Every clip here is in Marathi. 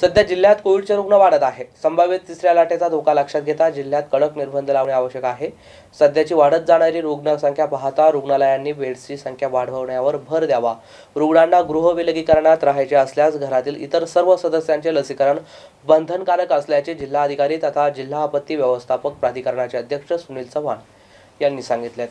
सध्या जिल्ह्यात कोविडचे रुग्ण वाढत आहे संभाव्य तिसऱ्या लाटेचा धोका लक्षात घेता जिल्ह्यात कडक निर्बंध लावणे आवश्यक आहे सध्याची वाढत जाणारी रुग्णसंख्या पाहता रुग्णालयांनी बेड्सची संख्या वाढवण्यावर भर द्यावा रुग्णांना गृह विलगीकरणात राहायचे असल्यास घरातील इतर सर्व सदस्यांचे लसीकरण बंधनकारक असल्याचे जिल्हाधिकारी तथा जिल्हा आपत्ती व्यवस्थापक प्राधिकरणाचे अध्यक्ष सुनील चव्हाण यांनी सांगितले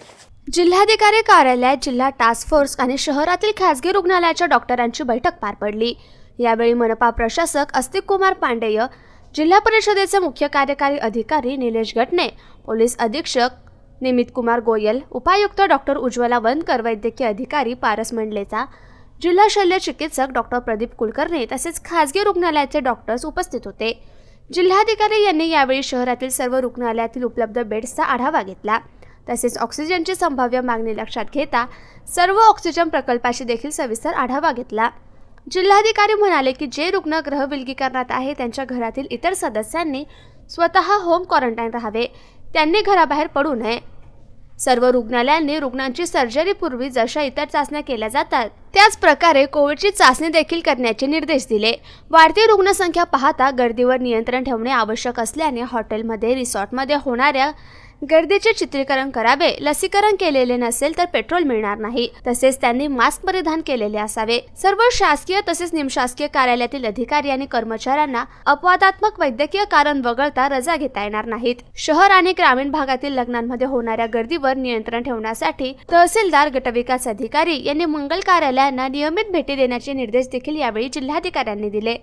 जिल्हाधिकारी कार्यालयात जिल्हा टास्क फोर्स आणि शहरातील खासगी रुग्णालयाच्या डॉक्टरांची बैठक पार पडली यावेळी मनपा प्रशासक अस्तिक कुमार पांडेय जिल्हा परिषदेचे मुख्य कार्यकारी अधिकारी निलेश घटने पोलीस अधीक्षक निमित कुमार गोयल उपायुक्त डॉक्टर उज्ज्वला वनकर वैद्यकीय अधिकारी पारस मंडलेचा जिल्हा शल्य चिकित्सक डॉक्टर प्रदीप कुलकर्णी तसेच खासगी रुग्णालयाचे डॉक्टर्स उपस्थित होते जिल्हाधिकारी यांनी यावेळी शहरातील सर्व रुग्णालयातील उपलब्ध बेड्सचा आढावा घेतला तसेच ऑक्सिजनची संभाव्य मागणी लक्षात घेता सर्व ऑक्सिजन प्रकल्पाशी देखील सविस्तर आढावा घेतला जिल्हाधिकारी म्हणाले की जे रुग्ण ग्रह विलगीकरणात आहे त्यांच्या घरातील इतर सदस्यांनी स्वतः होम क्वारंटाईन राहावे त्यांनी घराबाहेर पडू नये सर्व रुग्णालयांनी रुग्णांची सर्जरीपूर्वी जशा इतर चाचण्या केल्या जातात त्याच प्रकारे कोविडची चाचणी देखील करण्याचे निर्देश दिले वाढती रुग्णसंख्या पाहता गर्दीवर नियंत्रण ठेवणे आवश्यक असल्याने हॉटेलमध्ये रिसॉर्टमध्ये होणाऱ्या गर्दीचे चित्रीकरण करावे लसीकरण केलेले नसेल तर पेट्रोल मिळणार नाही तसेच त्यांनी मास्क परिधान केलेले असावे सर्व शासकीय तसेच निमशासकीय कार्यालयातील अधिकारी आणि कर्मचाऱ्यांना अपवादात्मक वैद्यकीय कारण वगळता रजा घेता येणार नाहीत शहर आणि ग्रामीण भागातील लग्नांमध्ये होणाऱ्या गर्दीवर नियंत्रण ठेवण्यासाठी तहसीलदार गटविकास अधिकारी यांनी मंगल कार्यालयांना नियमित भेटी देण्याचे निर्देश देखील यावेळी जिल्हाधिकाऱ्यांनी दिले